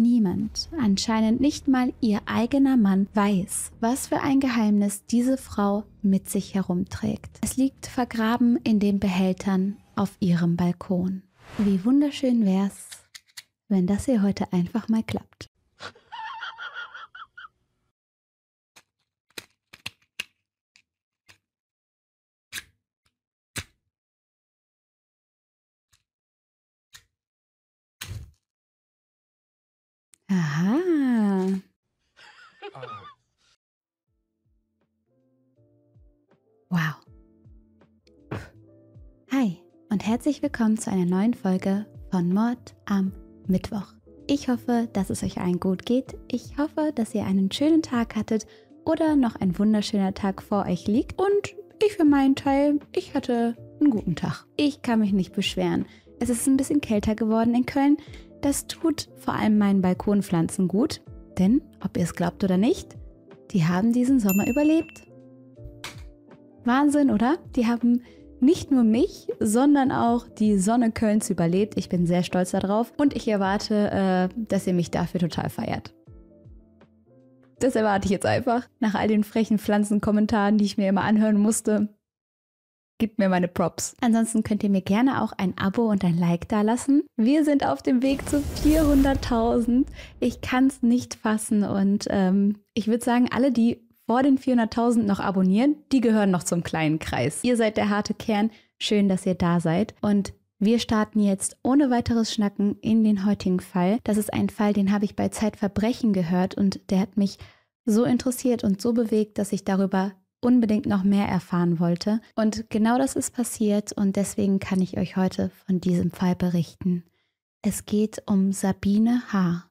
Niemand, anscheinend nicht mal ihr eigener Mann, weiß, was für ein Geheimnis diese Frau mit sich herumträgt. Es liegt vergraben in den Behältern auf ihrem Balkon. Wie wunderschön wär's, wenn das hier heute einfach mal klappt. Aha. Ah. Wow. Hi und herzlich willkommen zu einer neuen Folge von Mord am Mittwoch. Ich hoffe, dass es euch allen gut geht. Ich hoffe, dass ihr einen schönen Tag hattet oder noch ein wunderschöner Tag vor euch liegt. Und ich für meinen Teil, ich hatte einen guten Tag. Ich kann mich nicht beschweren. Es ist ein bisschen kälter geworden in Köln. Das tut vor allem meinen Balkonpflanzen gut, denn, ob ihr es glaubt oder nicht, die haben diesen Sommer überlebt. Wahnsinn, oder? Die haben nicht nur mich, sondern auch die Sonne Kölns überlebt. Ich bin sehr stolz darauf und ich erwarte, äh, dass ihr mich dafür total feiert. Das erwarte ich jetzt einfach nach all den frechen Pflanzenkommentaren, die ich mir immer anhören musste. Gib mir meine Props. Ansonsten könnt ihr mir gerne auch ein Abo und ein Like dalassen. Wir sind auf dem Weg zu 400.000. Ich kann es nicht fassen und ähm, ich würde sagen, alle, die vor den 400.000 noch abonnieren, die gehören noch zum kleinen Kreis. Ihr seid der harte Kern. Schön, dass ihr da seid. Und wir starten jetzt ohne weiteres Schnacken in den heutigen Fall. Das ist ein Fall, den habe ich bei Zeitverbrechen gehört und der hat mich so interessiert und so bewegt, dass ich darüber unbedingt noch mehr erfahren wollte. Und genau das ist passiert und deswegen kann ich euch heute von diesem Fall berichten. Es geht um Sabine H.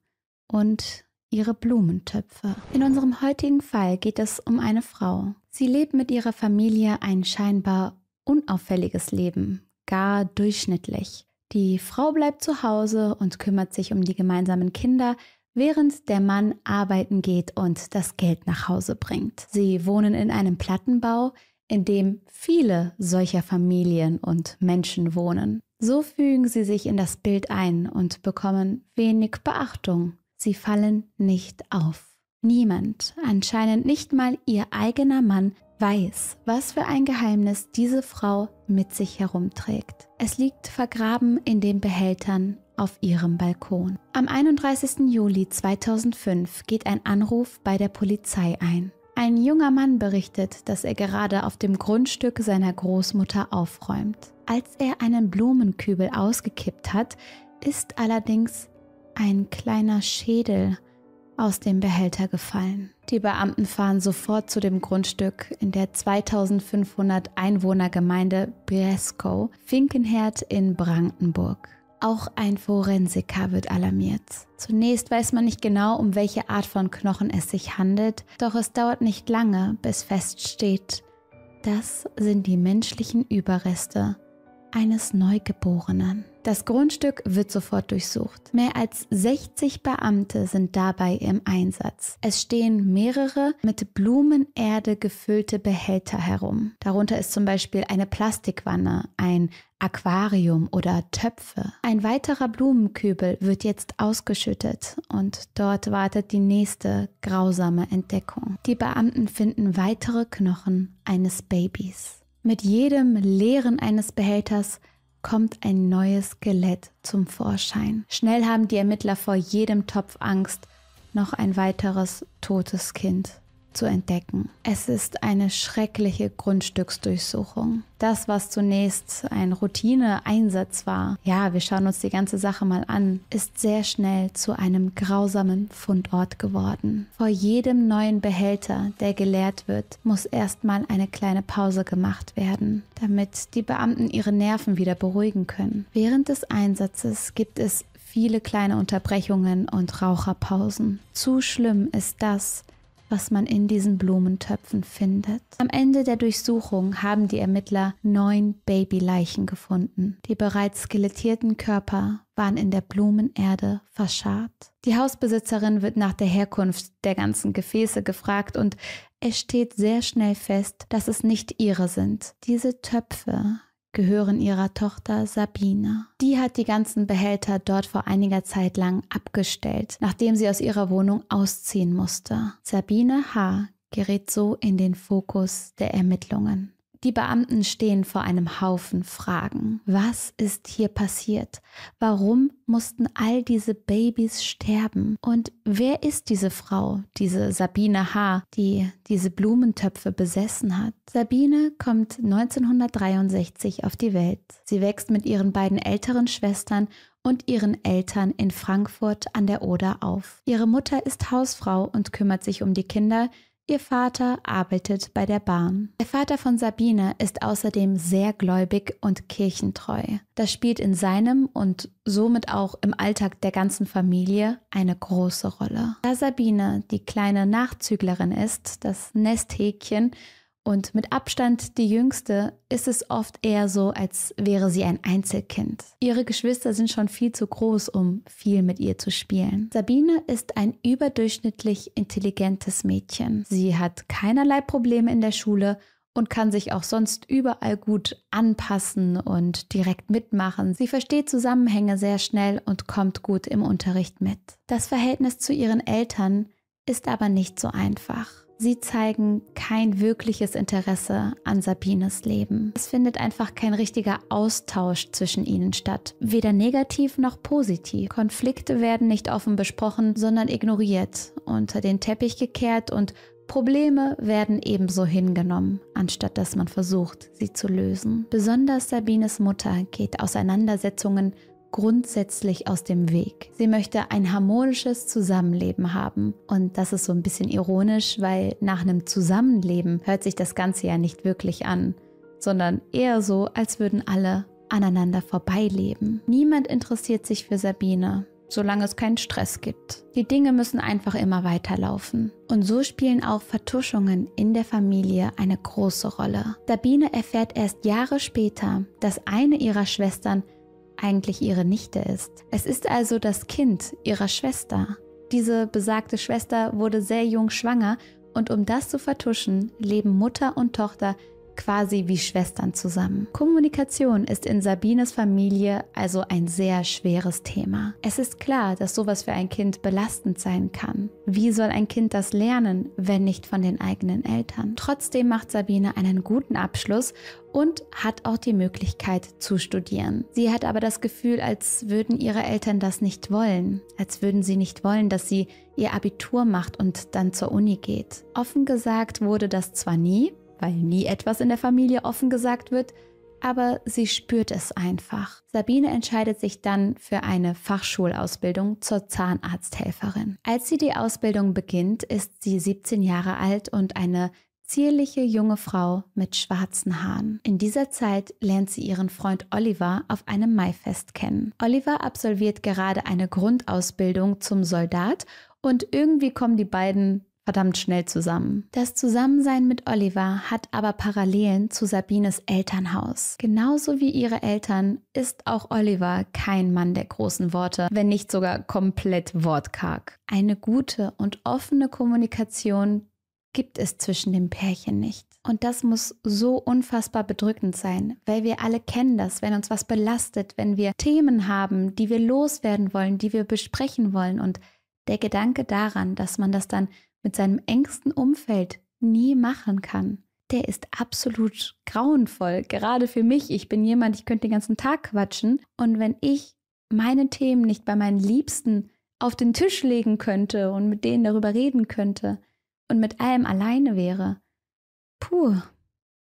und ihre Blumentöpfe. In unserem heutigen Fall geht es um eine Frau. Sie lebt mit ihrer Familie ein scheinbar unauffälliges Leben, gar durchschnittlich. Die Frau bleibt zu Hause und kümmert sich um die gemeinsamen Kinder, während der Mann arbeiten geht und das Geld nach Hause bringt. Sie wohnen in einem Plattenbau, in dem viele solcher Familien und Menschen wohnen. So fügen sie sich in das Bild ein und bekommen wenig Beachtung. Sie fallen nicht auf. Niemand, anscheinend nicht mal ihr eigener Mann, weiß, was für ein Geheimnis diese Frau mit sich herumträgt. Es liegt vergraben in den Behältern auf ihrem Balkon. Am 31. Juli 2005 geht ein Anruf bei der Polizei ein. Ein junger Mann berichtet, dass er gerade auf dem Grundstück seiner Großmutter aufräumt. Als er einen Blumenkübel ausgekippt hat, ist allerdings ein kleiner Schädel aus dem Behälter gefallen. Die Beamten fahren sofort zu dem Grundstück in der 2500 Einwohner Gemeinde Brieskow, Finkenherd in Brandenburg. Auch ein Forensiker wird alarmiert. Zunächst weiß man nicht genau, um welche Art von Knochen es sich handelt, doch es dauert nicht lange, bis feststeht, das sind die menschlichen Überreste eines Neugeborenen. Das Grundstück wird sofort durchsucht. Mehr als 60 Beamte sind dabei im Einsatz. Es stehen mehrere mit Blumenerde gefüllte Behälter herum. Darunter ist zum Beispiel eine Plastikwanne, ein Aquarium oder Töpfe. Ein weiterer Blumenkübel wird jetzt ausgeschüttet und dort wartet die nächste grausame Entdeckung. Die Beamten finden weitere Knochen eines Babys. Mit jedem Leeren eines Behälters kommt ein neues Skelett zum Vorschein. Schnell haben die Ermittler vor jedem Topf Angst, noch ein weiteres totes Kind zu entdecken. Es ist eine schreckliche Grundstücksdurchsuchung. Das, was zunächst ein Routineeinsatz war, ja, wir schauen uns die ganze Sache mal an, ist sehr schnell zu einem grausamen Fundort geworden. Vor jedem neuen Behälter, der geleert wird, muss erstmal eine kleine Pause gemacht werden, damit die Beamten ihre Nerven wieder beruhigen können. Während des Einsatzes gibt es viele kleine Unterbrechungen und Raucherpausen. Zu schlimm ist das, was man in diesen Blumentöpfen findet. Am Ende der Durchsuchung haben die Ermittler neun Babyleichen gefunden. Die bereits skelettierten Körper waren in der Blumenerde verscharrt. Die Hausbesitzerin wird nach der Herkunft der ganzen Gefäße gefragt und es steht sehr schnell fest, dass es nicht ihre sind. Diese Töpfe gehören ihrer Tochter Sabina. Die hat die ganzen Behälter dort vor einiger Zeit lang abgestellt, nachdem sie aus ihrer Wohnung ausziehen musste. Sabine H. gerät so in den Fokus der Ermittlungen. Die Beamten stehen vor einem Haufen Fragen. Was ist hier passiert? Warum mussten all diese Babys sterben? Und wer ist diese Frau, diese Sabine H., die diese Blumentöpfe besessen hat? Sabine kommt 1963 auf die Welt. Sie wächst mit ihren beiden älteren Schwestern und ihren Eltern in Frankfurt an der Oder auf. Ihre Mutter ist Hausfrau und kümmert sich um die Kinder, Ihr Vater arbeitet bei der Bahn. Der Vater von Sabine ist außerdem sehr gläubig und kirchentreu. Das spielt in seinem und somit auch im Alltag der ganzen Familie eine große Rolle. Da Sabine die kleine Nachzüglerin ist, das Nesthäkchen, und mit Abstand die jüngste, ist es oft eher so, als wäre sie ein Einzelkind. Ihre Geschwister sind schon viel zu groß, um viel mit ihr zu spielen. Sabine ist ein überdurchschnittlich intelligentes Mädchen. Sie hat keinerlei Probleme in der Schule und kann sich auch sonst überall gut anpassen und direkt mitmachen. Sie versteht Zusammenhänge sehr schnell und kommt gut im Unterricht mit. Das Verhältnis zu ihren Eltern ist aber nicht so einfach. Sie zeigen kein wirkliches Interesse an Sabines Leben. Es findet einfach kein richtiger Austausch zwischen ihnen statt, weder negativ noch positiv. Konflikte werden nicht offen besprochen, sondern ignoriert, unter den Teppich gekehrt und Probleme werden ebenso hingenommen, anstatt dass man versucht, sie zu lösen. Besonders Sabines Mutter geht Auseinandersetzungen grundsätzlich aus dem Weg. Sie möchte ein harmonisches Zusammenleben haben. Und das ist so ein bisschen ironisch, weil nach einem Zusammenleben hört sich das Ganze ja nicht wirklich an, sondern eher so, als würden alle aneinander vorbeileben. Niemand interessiert sich für Sabine, solange es keinen Stress gibt. Die Dinge müssen einfach immer weiterlaufen. Und so spielen auch Vertuschungen in der Familie eine große Rolle. Sabine erfährt erst Jahre später, dass eine ihrer Schwestern eigentlich ihre Nichte ist. Es ist also das Kind ihrer Schwester. Diese besagte Schwester wurde sehr jung schwanger und um das zu vertuschen, leben Mutter und Tochter quasi wie Schwestern zusammen. Kommunikation ist in Sabines Familie also ein sehr schweres Thema. Es ist klar, dass sowas für ein Kind belastend sein kann. Wie soll ein Kind das lernen, wenn nicht von den eigenen Eltern? Trotzdem macht Sabine einen guten Abschluss und hat auch die Möglichkeit zu studieren. Sie hat aber das Gefühl, als würden ihre Eltern das nicht wollen, als würden sie nicht wollen, dass sie ihr Abitur macht und dann zur Uni geht. Offen gesagt wurde das zwar nie, weil nie etwas in der Familie offen gesagt wird, aber sie spürt es einfach. Sabine entscheidet sich dann für eine Fachschulausbildung zur Zahnarzthelferin. Als sie die Ausbildung beginnt, ist sie 17 Jahre alt und eine zierliche junge Frau mit schwarzen Haaren. In dieser Zeit lernt sie ihren Freund Oliver auf einem Maifest kennen. Oliver absolviert gerade eine Grundausbildung zum Soldat und irgendwie kommen die beiden verdammt schnell zusammen. Das Zusammensein mit Oliver hat aber Parallelen zu Sabines Elternhaus. Genauso wie ihre Eltern ist auch Oliver kein Mann der großen Worte, wenn nicht sogar komplett wortkarg. Eine gute und offene Kommunikation gibt es zwischen dem Pärchen nicht. Und das muss so unfassbar bedrückend sein, weil wir alle kennen das, wenn uns was belastet, wenn wir Themen haben, die wir loswerden wollen, die wir besprechen wollen. Und der Gedanke daran, dass man das dann mit seinem engsten Umfeld nie machen kann. Der ist absolut grauenvoll, gerade für mich. Ich bin jemand, ich könnte den ganzen Tag quatschen. Und wenn ich meine Themen nicht bei meinen Liebsten auf den Tisch legen könnte und mit denen darüber reden könnte und mit allem alleine wäre, puh,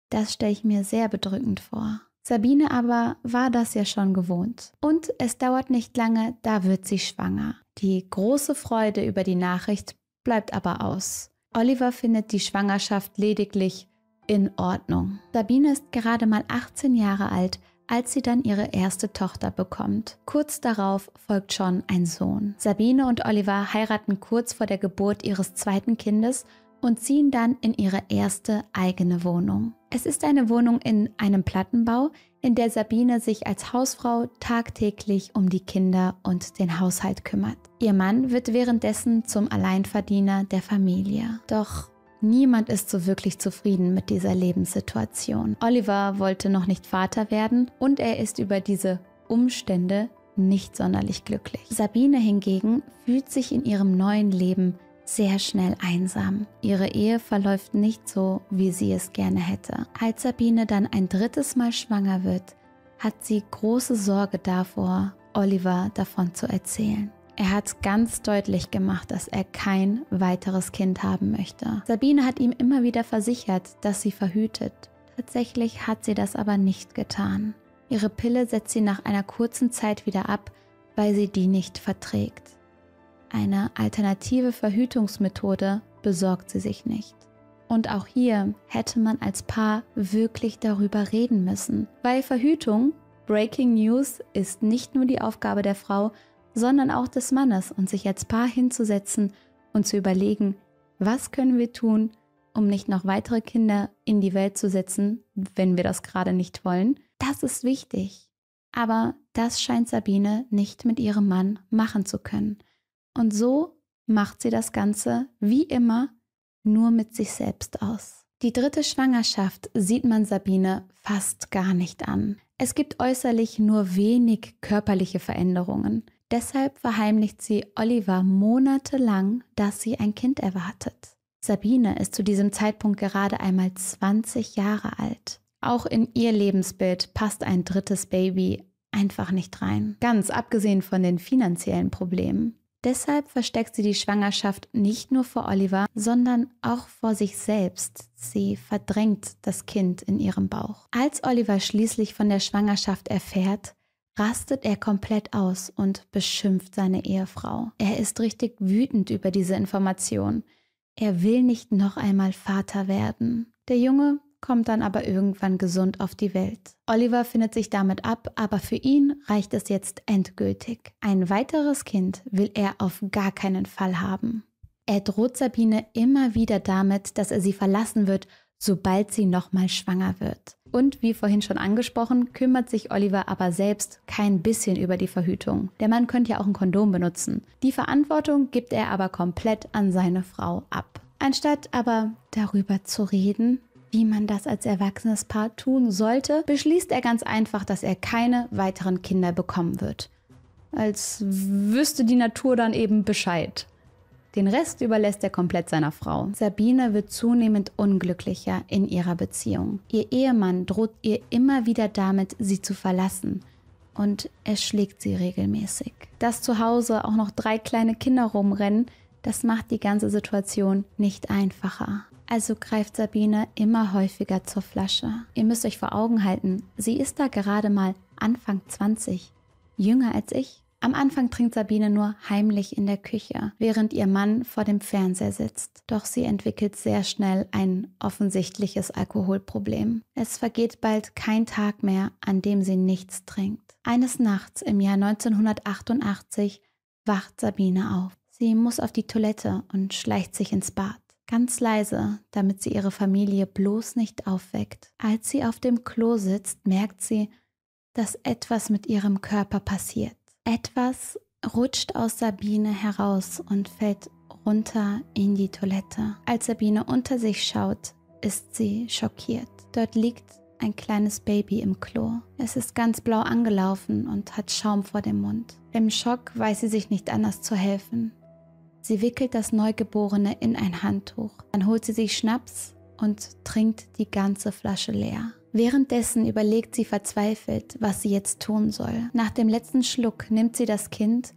das stelle ich mir sehr bedrückend vor. Sabine aber war das ja schon gewohnt. Und es dauert nicht lange, da wird sie schwanger. Die große Freude über die Nachricht bleibt aber aus. Oliver findet die Schwangerschaft lediglich in Ordnung. Sabine ist gerade mal 18 Jahre alt, als sie dann ihre erste Tochter bekommt. Kurz darauf folgt schon ein Sohn. Sabine und Oliver heiraten kurz vor der Geburt ihres zweiten Kindes und ziehen dann in ihre erste eigene Wohnung. Es ist eine Wohnung in einem Plattenbau, in der Sabine sich als Hausfrau tagtäglich um die Kinder und den Haushalt kümmert. Ihr Mann wird währenddessen zum Alleinverdiener der Familie. Doch Niemand ist so wirklich zufrieden mit dieser Lebenssituation. Oliver wollte noch nicht Vater werden und er ist über diese Umstände nicht sonderlich glücklich. Sabine hingegen fühlt sich in ihrem neuen Leben sehr schnell einsam. Ihre Ehe verläuft nicht so, wie sie es gerne hätte. Als Sabine dann ein drittes Mal schwanger wird, hat sie große Sorge davor, Oliver davon zu erzählen. Er hat ganz deutlich gemacht, dass er kein weiteres Kind haben möchte. Sabine hat ihm immer wieder versichert, dass sie verhütet. Tatsächlich hat sie das aber nicht getan. Ihre Pille setzt sie nach einer kurzen Zeit wieder ab, weil sie die nicht verträgt. Eine alternative Verhütungsmethode besorgt sie sich nicht. Und auch hier hätte man als Paar wirklich darüber reden müssen, weil Verhütung, Breaking News, ist nicht nur die Aufgabe der Frau, sondern auch des Mannes und sich als Paar hinzusetzen und zu überlegen, was können wir tun, um nicht noch weitere Kinder in die Welt zu setzen, wenn wir das gerade nicht wollen. Das ist wichtig. Aber das scheint Sabine nicht mit ihrem Mann machen zu können. Und so macht sie das Ganze, wie immer, nur mit sich selbst aus. Die dritte Schwangerschaft sieht man Sabine fast gar nicht an. Es gibt äußerlich nur wenig körperliche Veränderungen. Deshalb verheimlicht sie Oliver monatelang, dass sie ein Kind erwartet. Sabine ist zu diesem Zeitpunkt gerade einmal 20 Jahre alt. Auch in ihr Lebensbild passt ein drittes Baby einfach nicht rein. Ganz abgesehen von den finanziellen Problemen. Deshalb versteckt sie die Schwangerschaft nicht nur vor Oliver, sondern auch vor sich selbst. Sie verdrängt das Kind in ihrem Bauch. Als Oliver schließlich von der Schwangerschaft erfährt, rastet er komplett aus und beschimpft seine Ehefrau. Er ist richtig wütend über diese Information. Er will nicht noch einmal Vater werden. Der Junge kommt dann aber irgendwann gesund auf die Welt. Oliver findet sich damit ab, aber für ihn reicht es jetzt endgültig. Ein weiteres Kind will er auf gar keinen Fall haben. Er droht Sabine immer wieder damit, dass er sie verlassen wird, sobald sie nochmal schwanger wird. Und wie vorhin schon angesprochen, kümmert sich Oliver aber selbst kein bisschen über die Verhütung. Der Mann könnte ja auch ein Kondom benutzen. Die Verantwortung gibt er aber komplett an seine Frau ab. Anstatt aber darüber zu reden, wie man das als erwachsenes Paar tun sollte, beschließt er ganz einfach, dass er keine weiteren Kinder bekommen wird. Als wüsste die Natur dann eben Bescheid. Den Rest überlässt er komplett seiner Frau. Sabine wird zunehmend unglücklicher in ihrer Beziehung. Ihr Ehemann droht ihr immer wieder damit, sie zu verlassen und erschlägt sie regelmäßig. Dass zu Hause auch noch drei kleine Kinder rumrennen, das macht die ganze Situation nicht einfacher. Also greift Sabine immer häufiger zur Flasche. Ihr müsst euch vor Augen halten, sie ist da gerade mal Anfang 20, jünger als ich. Am Anfang trinkt Sabine nur heimlich in der Küche, während ihr Mann vor dem Fernseher sitzt. Doch sie entwickelt sehr schnell ein offensichtliches Alkoholproblem. Es vergeht bald kein Tag mehr, an dem sie nichts trinkt. Eines Nachts im Jahr 1988 wacht Sabine auf. Sie muss auf die Toilette und schleicht sich ins Bad ganz leise, damit sie ihre Familie bloß nicht aufweckt. Als sie auf dem Klo sitzt, merkt sie, dass etwas mit ihrem Körper passiert. Etwas rutscht aus Sabine heraus und fällt runter in die Toilette. Als Sabine unter sich schaut, ist sie schockiert. Dort liegt ein kleines Baby im Klo. Es ist ganz blau angelaufen und hat Schaum vor dem Mund. Im Schock weiß sie sich nicht anders zu helfen. Sie wickelt das Neugeborene in ein Handtuch. Dann holt sie sich Schnaps und trinkt die ganze Flasche leer. Währenddessen überlegt sie verzweifelt, was sie jetzt tun soll. Nach dem letzten Schluck nimmt sie das Kind,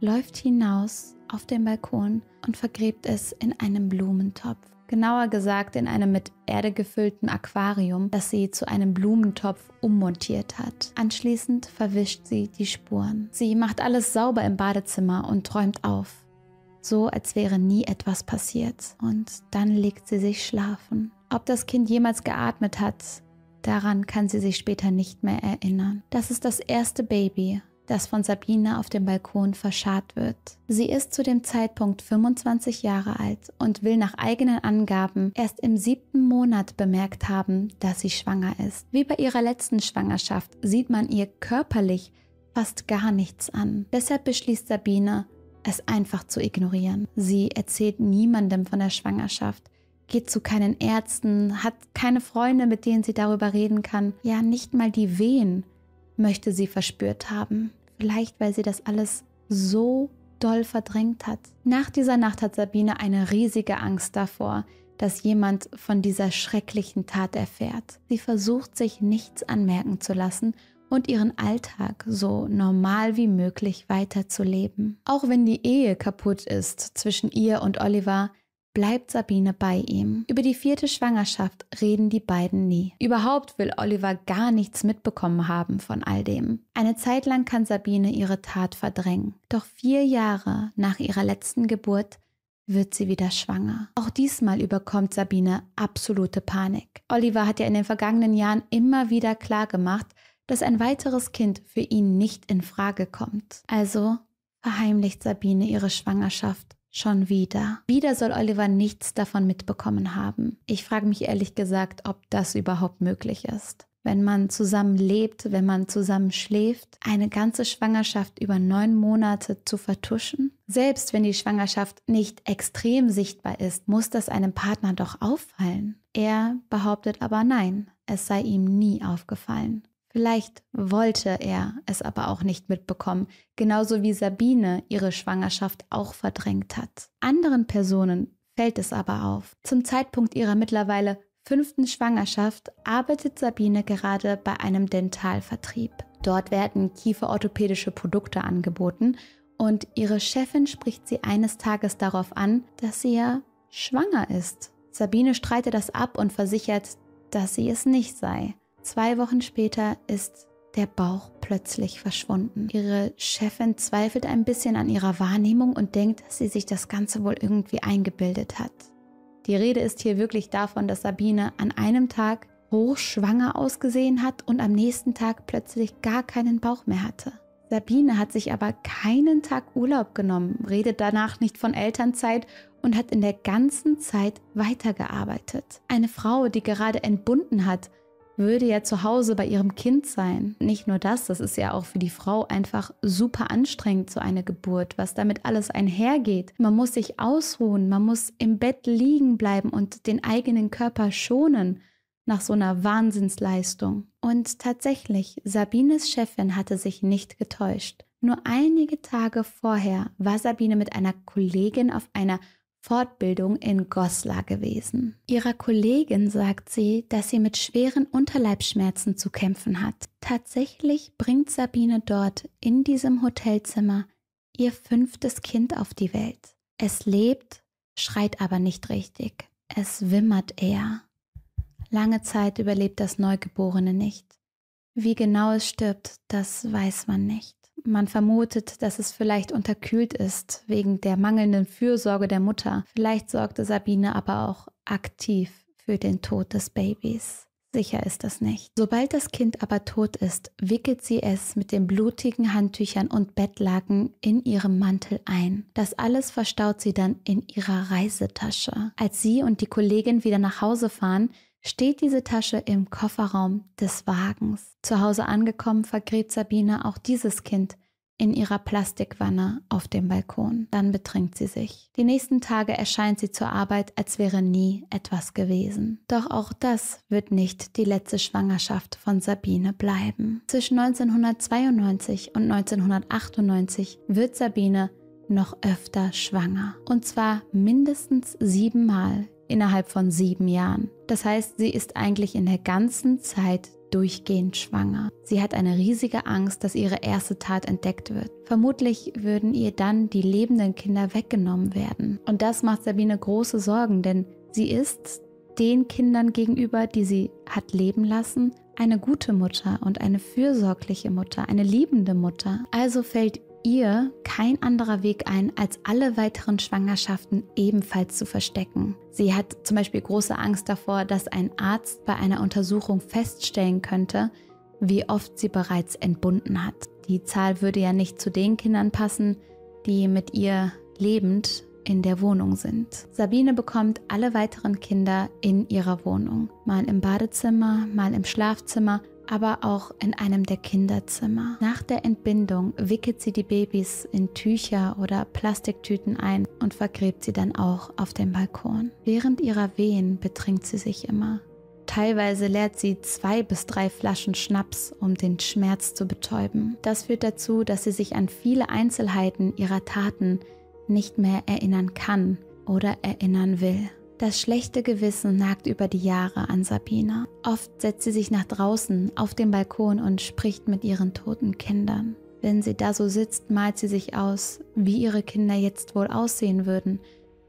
läuft hinaus auf den Balkon und vergräbt es in einem Blumentopf. Genauer gesagt in einem mit Erde gefüllten Aquarium, das sie zu einem Blumentopf ummontiert hat. Anschließend verwischt sie die Spuren. Sie macht alles sauber im Badezimmer und träumt auf so als wäre nie etwas passiert. Und dann legt sie sich schlafen. Ob das Kind jemals geatmet hat, daran kann sie sich später nicht mehr erinnern. Das ist das erste Baby, das von Sabine auf dem Balkon verscharrt wird. Sie ist zu dem Zeitpunkt 25 Jahre alt und will nach eigenen Angaben erst im siebten Monat bemerkt haben, dass sie schwanger ist. Wie bei ihrer letzten Schwangerschaft sieht man ihr körperlich fast gar nichts an. Deshalb beschließt Sabine, es einfach zu ignorieren. Sie erzählt niemandem von der Schwangerschaft, geht zu keinen Ärzten, hat keine Freunde, mit denen sie darüber reden kann. Ja, nicht mal die Wehen möchte sie verspürt haben. Vielleicht, weil sie das alles so doll verdrängt hat. Nach dieser Nacht hat Sabine eine riesige Angst davor, dass jemand von dieser schrecklichen Tat erfährt. Sie versucht sich nichts anmerken zu lassen und ihren Alltag so normal wie möglich weiterzuleben. Auch wenn die Ehe kaputt ist zwischen ihr und Oliver, bleibt Sabine bei ihm. Über die vierte Schwangerschaft reden die beiden nie. Überhaupt will Oliver gar nichts mitbekommen haben von all dem. Eine Zeit lang kann Sabine ihre Tat verdrängen. Doch vier Jahre nach ihrer letzten Geburt wird sie wieder schwanger. Auch diesmal überkommt Sabine absolute Panik. Oliver hat ja in den vergangenen Jahren immer wieder klargemacht, dass ein weiteres Kind für ihn nicht in Frage kommt. Also verheimlicht Sabine ihre Schwangerschaft schon wieder. Wieder soll Oliver nichts davon mitbekommen haben. Ich frage mich ehrlich gesagt, ob das überhaupt möglich ist. Wenn man zusammen lebt, wenn man zusammen schläft, eine ganze Schwangerschaft über neun Monate zu vertuschen, selbst wenn die Schwangerschaft nicht extrem sichtbar ist, muss das einem Partner doch auffallen. Er behauptet aber nein, es sei ihm nie aufgefallen. Vielleicht wollte er es aber auch nicht mitbekommen, genauso wie Sabine ihre Schwangerschaft auch verdrängt hat. Anderen Personen fällt es aber auf. Zum Zeitpunkt ihrer mittlerweile fünften Schwangerschaft arbeitet Sabine gerade bei einem Dentalvertrieb. Dort werden kieferorthopädische Produkte angeboten und ihre Chefin spricht sie eines Tages darauf an, dass sie ja schwanger ist. Sabine streitet das ab und versichert, dass sie es nicht sei. Zwei Wochen später ist der Bauch plötzlich verschwunden. Ihre Chefin zweifelt ein bisschen an ihrer Wahrnehmung und denkt, dass sie sich das Ganze wohl irgendwie eingebildet hat. Die Rede ist hier wirklich davon, dass Sabine an einem Tag hochschwanger ausgesehen hat und am nächsten Tag plötzlich gar keinen Bauch mehr hatte. Sabine hat sich aber keinen Tag Urlaub genommen, redet danach nicht von Elternzeit und hat in der ganzen Zeit weitergearbeitet. Eine Frau, die gerade entbunden hat, würde ja zu Hause bei ihrem Kind sein. Nicht nur das, das ist ja auch für die Frau einfach super anstrengend, so eine Geburt, was damit alles einhergeht. Man muss sich ausruhen, man muss im Bett liegen bleiben und den eigenen Körper schonen nach so einer Wahnsinnsleistung. Und tatsächlich, Sabines Chefin hatte sich nicht getäuscht. Nur einige Tage vorher war Sabine mit einer Kollegin auf einer Fortbildung in Goslar gewesen. Ihrer Kollegin sagt sie, dass sie mit schweren Unterleibsschmerzen zu kämpfen hat. Tatsächlich bringt Sabine dort in diesem Hotelzimmer ihr fünftes Kind auf die Welt. Es lebt, schreit aber nicht richtig. Es wimmert eher. Lange Zeit überlebt das Neugeborene nicht. Wie genau es stirbt, das weiß man nicht. Man vermutet, dass es vielleicht unterkühlt ist wegen der mangelnden Fürsorge der Mutter. Vielleicht sorgte Sabine aber auch aktiv für den Tod des Babys. Sicher ist das nicht. Sobald das Kind aber tot ist, wickelt sie es mit den blutigen Handtüchern und Bettlaken in ihrem Mantel ein. Das alles verstaut sie dann in ihrer Reisetasche. Als sie und die Kollegin wieder nach Hause fahren, steht diese Tasche im Kofferraum des Wagens. Zu Hause angekommen, vergräbt Sabine auch dieses Kind in ihrer Plastikwanne auf dem Balkon. Dann betrinkt sie sich. Die nächsten Tage erscheint sie zur Arbeit, als wäre nie etwas gewesen. Doch auch das wird nicht die letzte Schwangerschaft von Sabine bleiben. Zwischen 1992 und 1998 wird Sabine noch öfter schwanger. Und zwar mindestens siebenmal innerhalb von sieben Jahren. Das heißt, sie ist eigentlich in der ganzen Zeit durchgehend schwanger. Sie hat eine riesige Angst, dass ihre erste Tat entdeckt wird. Vermutlich würden ihr dann die lebenden Kinder weggenommen werden. Und das macht Sabine große Sorgen, denn sie ist den Kindern gegenüber, die sie hat leben lassen, eine gute Mutter und eine fürsorgliche Mutter, eine liebende Mutter. Also fällt ihr kein anderer Weg ein, als alle weiteren Schwangerschaften ebenfalls zu verstecken. Sie hat zum Beispiel große Angst davor, dass ein Arzt bei einer Untersuchung feststellen könnte, wie oft sie bereits entbunden hat. Die Zahl würde ja nicht zu den Kindern passen, die mit ihr lebend in der Wohnung sind. Sabine bekommt alle weiteren Kinder in ihrer Wohnung, mal im Badezimmer, mal im Schlafzimmer aber auch in einem der Kinderzimmer. Nach der Entbindung wickelt sie die Babys in Tücher oder Plastiktüten ein und vergräbt sie dann auch auf dem Balkon. Während ihrer Wehen betrinkt sie sich immer. Teilweise leert sie zwei bis drei Flaschen Schnaps, um den Schmerz zu betäuben. Das führt dazu, dass sie sich an viele Einzelheiten ihrer Taten nicht mehr erinnern kann oder erinnern will. Das schlechte Gewissen nagt über die Jahre an Sabina. Oft setzt sie sich nach draußen auf den Balkon und spricht mit ihren toten Kindern. Wenn sie da so sitzt, malt sie sich aus, wie ihre Kinder jetzt wohl aussehen würden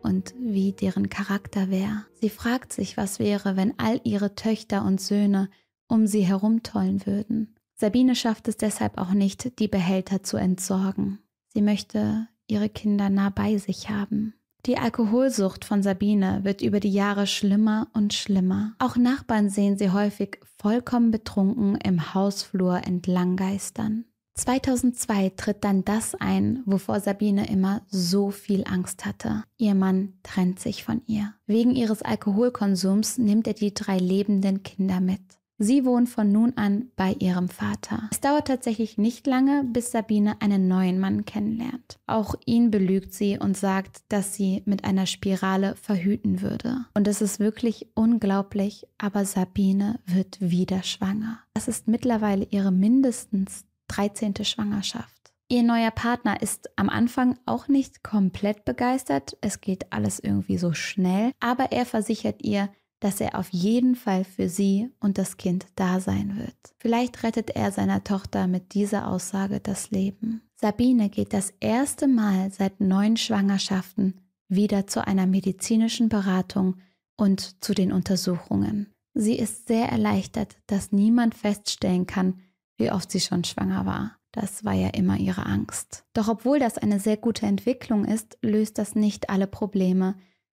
und wie deren Charakter wäre. Sie fragt sich, was wäre, wenn all ihre Töchter und Söhne um sie herumtollen würden. Sabine schafft es deshalb auch nicht, die Behälter zu entsorgen. Sie möchte ihre Kinder nah bei sich haben. Die Alkoholsucht von Sabine wird über die Jahre schlimmer und schlimmer. Auch Nachbarn sehen sie häufig vollkommen betrunken im Hausflur entlanggeistern. 2002 tritt dann das ein, wovor Sabine immer so viel Angst hatte. Ihr Mann trennt sich von ihr. Wegen ihres Alkoholkonsums nimmt er die drei lebenden Kinder mit. Sie wohnt von nun an bei ihrem Vater. Es dauert tatsächlich nicht lange, bis Sabine einen neuen Mann kennenlernt. Auch ihn belügt sie und sagt, dass sie mit einer Spirale verhüten würde. Und es ist wirklich unglaublich, aber Sabine wird wieder schwanger. Das ist mittlerweile ihre mindestens 13. Schwangerschaft. Ihr neuer Partner ist am Anfang auch nicht komplett begeistert. Es geht alles irgendwie so schnell, aber er versichert ihr, dass er auf jeden Fall für sie und das Kind da sein wird. Vielleicht rettet er seiner Tochter mit dieser Aussage das Leben. Sabine geht das erste Mal seit neun Schwangerschaften wieder zu einer medizinischen Beratung und zu den Untersuchungen. Sie ist sehr erleichtert, dass niemand feststellen kann, wie oft sie schon schwanger war. Das war ja immer ihre Angst. Doch obwohl das eine sehr gute Entwicklung ist, löst das nicht alle Probleme,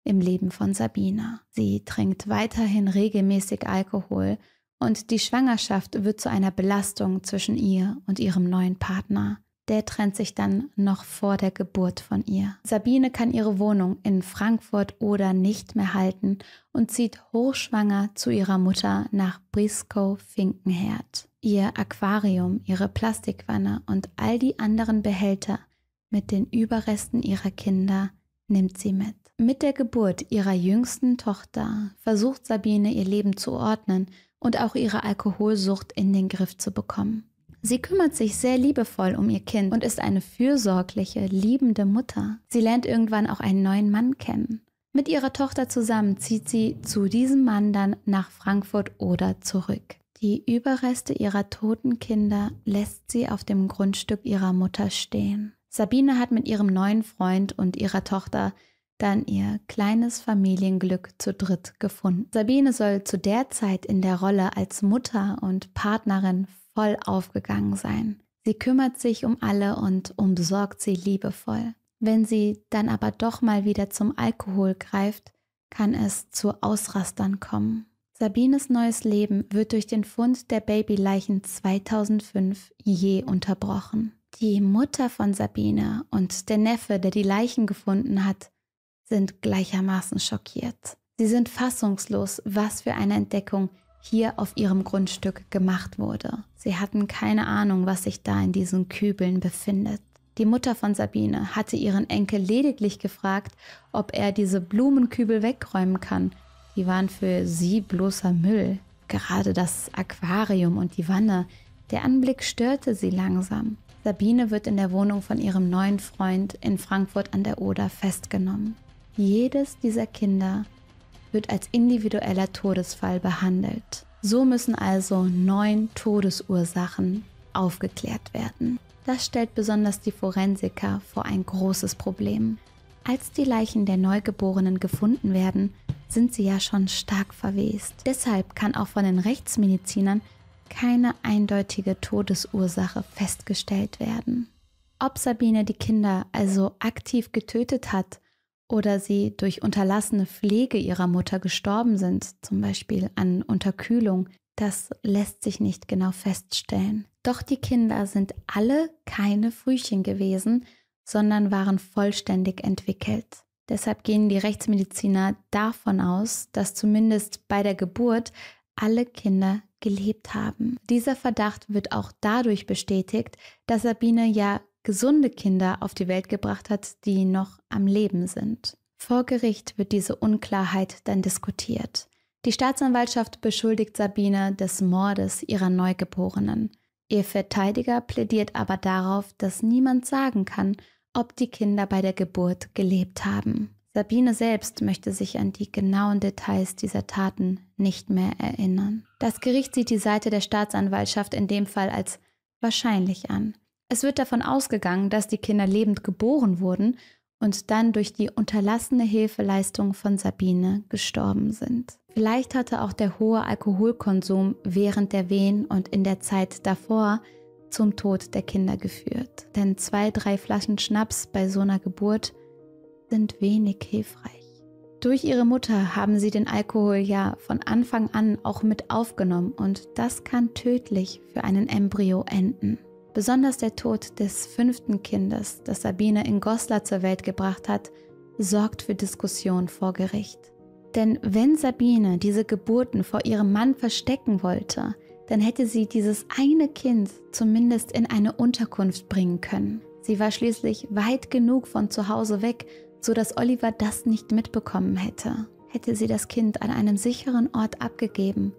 im Leben von Sabina. Sie trinkt weiterhin regelmäßig Alkohol und die Schwangerschaft wird zu einer Belastung zwischen ihr und ihrem neuen Partner. Der trennt sich dann noch vor der Geburt von ihr. Sabine kann ihre Wohnung in Frankfurt oder nicht mehr halten und zieht hochschwanger zu ihrer Mutter nach Briscoe-Finkenherd. Ihr Aquarium, ihre Plastikwanne und all die anderen Behälter mit den Überresten ihrer Kinder nimmt sie mit. Mit der Geburt ihrer jüngsten Tochter versucht Sabine ihr Leben zu ordnen und auch ihre Alkoholsucht in den Griff zu bekommen. Sie kümmert sich sehr liebevoll um ihr Kind und ist eine fürsorgliche, liebende Mutter. Sie lernt irgendwann auch einen neuen Mann kennen. Mit ihrer Tochter zusammen zieht sie zu diesem Mann dann nach Frankfurt oder zurück. Die Überreste ihrer toten Kinder lässt sie auf dem Grundstück ihrer Mutter stehen. Sabine hat mit ihrem neuen Freund und ihrer Tochter dann ihr kleines Familienglück zu dritt gefunden. Sabine soll zu der Zeit in der Rolle als Mutter und Partnerin voll aufgegangen sein. Sie kümmert sich um alle und umsorgt sie liebevoll. Wenn sie dann aber doch mal wieder zum Alkohol greift, kann es zu Ausrastern kommen. Sabines neues Leben wird durch den Fund der Babyleichen 2005 je unterbrochen. Die Mutter von Sabine und der Neffe, der die Leichen gefunden hat, sind gleichermaßen schockiert. Sie sind fassungslos, was für eine Entdeckung hier auf ihrem Grundstück gemacht wurde. Sie hatten keine Ahnung, was sich da in diesen Kübeln befindet. Die Mutter von Sabine hatte ihren Enkel lediglich gefragt, ob er diese Blumenkübel wegräumen kann. Die waren für sie bloßer Müll. Gerade das Aquarium und die Wanne. Der Anblick störte sie langsam. Sabine wird in der Wohnung von ihrem neuen Freund in Frankfurt an der Oder festgenommen. Jedes dieser Kinder wird als individueller Todesfall behandelt. So müssen also neun Todesursachen aufgeklärt werden. Das stellt besonders die Forensiker vor ein großes Problem. Als die Leichen der Neugeborenen gefunden werden, sind sie ja schon stark verwest. Deshalb kann auch von den Rechtsmedizinern keine eindeutige Todesursache festgestellt werden. Ob Sabine die Kinder also aktiv getötet hat oder sie durch unterlassene Pflege ihrer Mutter gestorben sind, zum Beispiel an Unterkühlung, das lässt sich nicht genau feststellen. Doch die Kinder sind alle keine Frühchen gewesen, sondern waren vollständig entwickelt. Deshalb gehen die Rechtsmediziner davon aus, dass zumindest bei der Geburt alle Kinder gelebt haben. Dieser Verdacht wird auch dadurch bestätigt, dass Sabine ja gesunde Kinder auf die Welt gebracht hat, die noch am Leben sind. Vor Gericht wird diese Unklarheit dann diskutiert. Die Staatsanwaltschaft beschuldigt Sabine des Mordes ihrer Neugeborenen. Ihr Verteidiger plädiert aber darauf, dass niemand sagen kann, ob die Kinder bei der Geburt gelebt haben. Sabine selbst möchte sich an die genauen Details dieser Taten nicht mehr erinnern. Das Gericht sieht die Seite der Staatsanwaltschaft in dem Fall als wahrscheinlich an. Es wird davon ausgegangen, dass die Kinder lebend geboren wurden und dann durch die unterlassene Hilfeleistung von Sabine gestorben sind. Vielleicht hatte auch der hohe Alkoholkonsum während der Wehen und in der Zeit davor zum Tod der Kinder geführt. Denn zwei, drei Flaschen Schnaps bei so einer Geburt sind wenig hilfreich. Durch ihre Mutter haben sie den Alkohol ja von Anfang an auch mit aufgenommen und das kann tödlich für einen Embryo enden. Besonders der Tod des fünften Kindes, das Sabine in Goslar zur Welt gebracht hat, sorgt für Diskussion vor Gericht. Denn wenn Sabine diese Geburten vor ihrem Mann verstecken wollte, dann hätte sie dieses eine Kind zumindest in eine Unterkunft bringen können. Sie war schließlich weit genug von zu Hause weg, sodass Oliver das nicht mitbekommen hätte. Hätte sie das Kind an einem sicheren Ort abgegeben,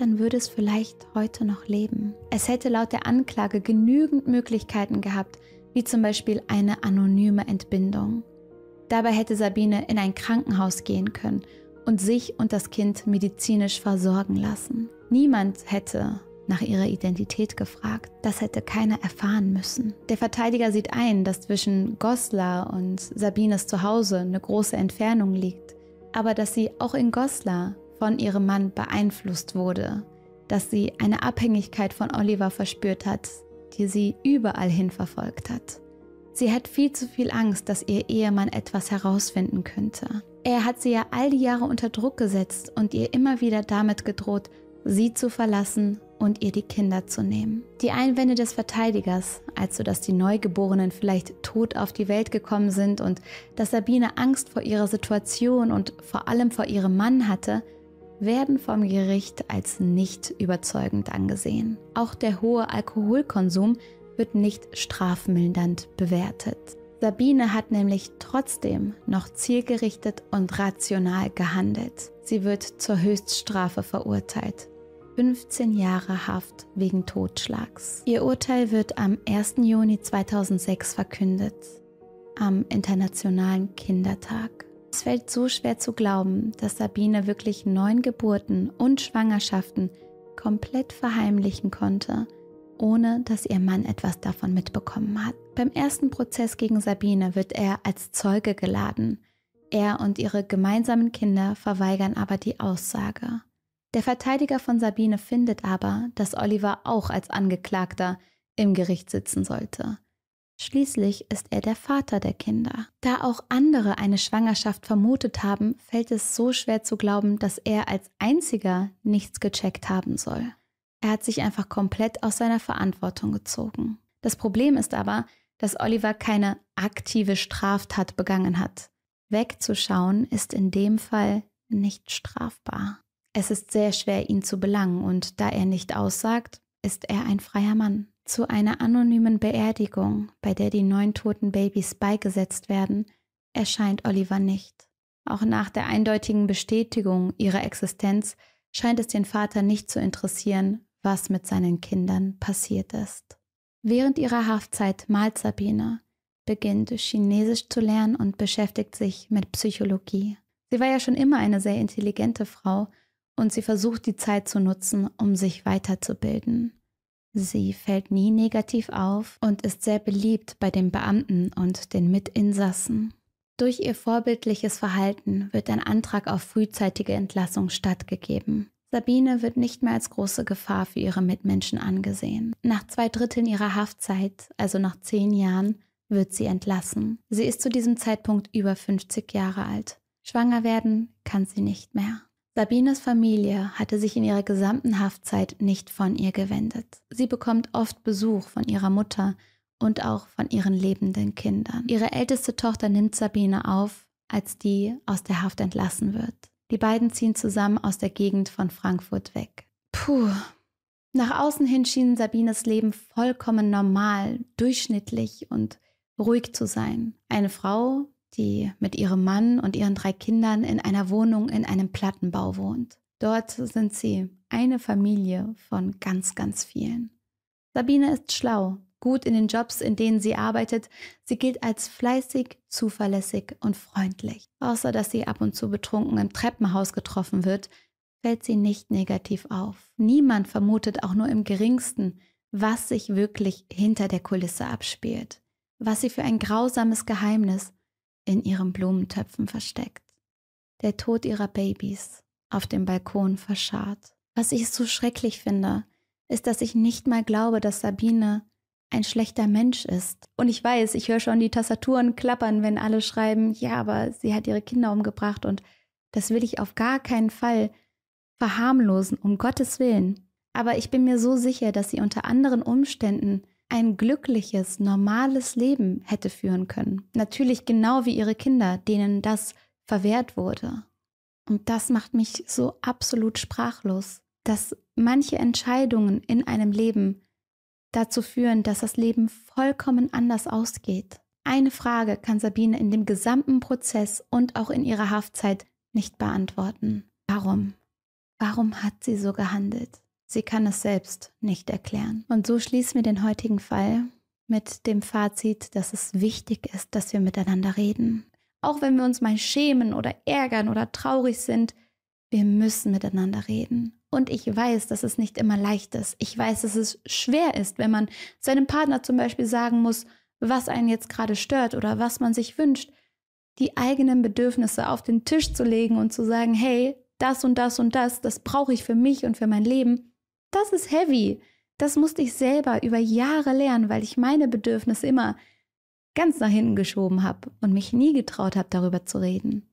dann würde es vielleicht heute noch leben. Es hätte laut der Anklage genügend Möglichkeiten gehabt, wie zum Beispiel eine anonyme Entbindung. Dabei hätte Sabine in ein Krankenhaus gehen können und sich und das Kind medizinisch versorgen lassen. Niemand hätte nach ihrer Identität gefragt. Das hätte keiner erfahren müssen. Der Verteidiger sieht ein, dass zwischen Goslar und Sabines Zuhause eine große Entfernung liegt, aber dass sie auch in Goslar von ihrem Mann beeinflusst wurde, dass sie eine Abhängigkeit von Oliver verspürt hat, die sie überall hin verfolgt hat. Sie hat viel zu viel Angst, dass ihr Ehemann etwas herausfinden könnte. Er hat sie ja all die Jahre unter Druck gesetzt und ihr immer wieder damit gedroht, sie zu verlassen und ihr die Kinder zu nehmen. Die Einwände des Verteidigers, also dass die Neugeborenen vielleicht tot auf die Welt gekommen sind und dass Sabine Angst vor ihrer Situation und vor allem vor ihrem Mann hatte, werden vom Gericht als nicht überzeugend angesehen. Auch der hohe Alkoholkonsum wird nicht strafmildernd bewertet. Sabine hat nämlich trotzdem noch zielgerichtet und rational gehandelt. Sie wird zur Höchststrafe verurteilt. 15 Jahre Haft wegen Totschlags. Ihr Urteil wird am 1. Juni 2006 verkündet, am Internationalen Kindertag. Es fällt so schwer zu glauben, dass Sabine wirklich neun Geburten und Schwangerschaften komplett verheimlichen konnte, ohne dass ihr Mann etwas davon mitbekommen hat. Beim ersten Prozess gegen Sabine wird er als Zeuge geladen. Er und ihre gemeinsamen Kinder verweigern aber die Aussage. Der Verteidiger von Sabine findet aber, dass Oliver auch als Angeklagter im Gericht sitzen sollte. Schließlich ist er der Vater der Kinder. Da auch andere eine Schwangerschaft vermutet haben, fällt es so schwer zu glauben, dass er als einziger nichts gecheckt haben soll. Er hat sich einfach komplett aus seiner Verantwortung gezogen. Das Problem ist aber, dass Oliver keine aktive Straftat begangen hat. Wegzuschauen ist in dem Fall nicht strafbar. Es ist sehr schwer, ihn zu belangen, und da er nicht aussagt, ist er ein freier Mann zu einer anonymen Beerdigung, bei der die neun toten Babys beigesetzt werden, erscheint Oliver nicht. Auch nach der eindeutigen Bestätigung ihrer Existenz scheint es den Vater nicht zu interessieren, was mit seinen Kindern passiert ist. Während ihrer Haftzeit malt Sabine, beginnt Chinesisch zu lernen und beschäftigt sich mit Psychologie. Sie war ja schon immer eine sehr intelligente Frau und sie versucht die Zeit zu nutzen, um sich weiterzubilden. Sie fällt nie negativ auf und ist sehr beliebt bei den Beamten und den Mitinsassen. Durch ihr vorbildliches Verhalten wird ein Antrag auf frühzeitige Entlassung stattgegeben. Sabine wird nicht mehr als große Gefahr für ihre Mitmenschen angesehen. Nach zwei Dritteln ihrer Haftzeit, also nach zehn Jahren, wird sie entlassen. Sie ist zu diesem Zeitpunkt über 50 Jahre alt. Schwanger werden kann sie nicht mehr. Sabines Familie hatte sich in ihrer gesamten Haftzeit nicht von ihr gewendet. Sie bekommt oft Besuch von ihrer Mutter und auch von ihren lebenden Kindern. Ihre älteste Tochter nimmt Sabine auf, als die aus der Haft entlassen wird. Die beiden ziehen zusammen aus der Gegend von Frankfurt weg. Puh. Nach außen hin schien Sabines Leben vollkommen normal, durchschnittlich und ruhig zu sein. Eine Frau, die mit ihrem Mann und ihren drei Kindern in einer Wohnung in einem Plattenbau wohnt. Dort sind sie, eine Familie von ganz, ganz vielen. Sabine ist schlau, gut in den Jobs, in denen sie arbeitet. Sie gilt als fleißig, zuverlässig und freundlich. Außer dass sie ab und zu betrunken im Treppenhaus getroffen wird, fällt sie nicht negativ auf. Niemand vermutet auch nur im geringsten, was sich wirklich hinter der Kulisse abspielt, was sie für ein grausames Geheimnis in ihren Blumentöpfen versteckt. Der Tod ihrer Babys auf dem Balkon verscharrt. Was ich so schrecklich finde, ist, dass ich nicht mal glaube, dass Sabine ein schlechter Mensch ist. Und ich weiß, ich höre schon die Tastaturen klappern, wenn alle schreiben, ja, aber sie hat ihre Kinder umgebracht und das will ich auf gar keinen Fall verharmlosen, um Gottes Willen. Aber ich bin mir so sicher, dass sie unter anderen Umständen ein glückliches, normales Leben hätte führen können. Natürlich genau wie ihre Kinder, denen das verwehrt wurde. Und das macht mich so absolut sprachlos, dass manche Entscheidungen in einem Leben dazu führen, dass das Leben vollkommen anders ausgeht. Eine Frage kann Sabine in dem gesamten Prozess und auch in ihrer Haftzeit nicht beantworten. Warum? Warum hat sie so gehandelt? Sie kann es selbst nicht erklären. Und so schließen wir den heutigen Fall mit dem Fazit, dass es wichtig ist, dass wir miteinander reden. Auch wenn wir uns mal schämen oder ärgern oder traurig sind, wir müssen miteinander reden. Und ich weiß, dass es nicht immer leicht ist. Ich weiß, dass es schwer ist, wenn man seinem Partner zum Beispiel sagen muss, was einen jetzt gerade stört oder was man sich wünscht, die eigenen Bedürfnisse auf den Tisch zu legen und zu sagen, hey, das und das und das, das brauche ich für mich und für mein Leben. Das ist heavy. Das musste ich selber über Jahre lernen, weil ich meine Bedürfnisse immer ganz nach hinten geschoben habe und mich nie getraut habe, darüber zu reden.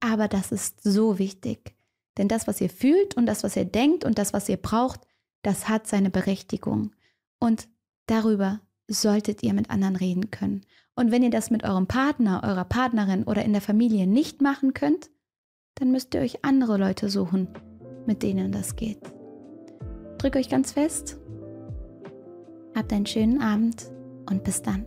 Aber das ist so wichtig. Denn das, was ihr fühlt und das, was ihr denkt und das, was ihr braucht, das hat seine Berechtigung. Und darüber solltet ihr mit anderen reden können. Und wenn ihr das mit eurem Partner, eurer Partnerin oder in der Familie nicht machen könnt, dann müsst ihr euch andere Leute suchen, mit denen das geht drücke euch ganz fest. Habt einen schönen Abend und bis dann.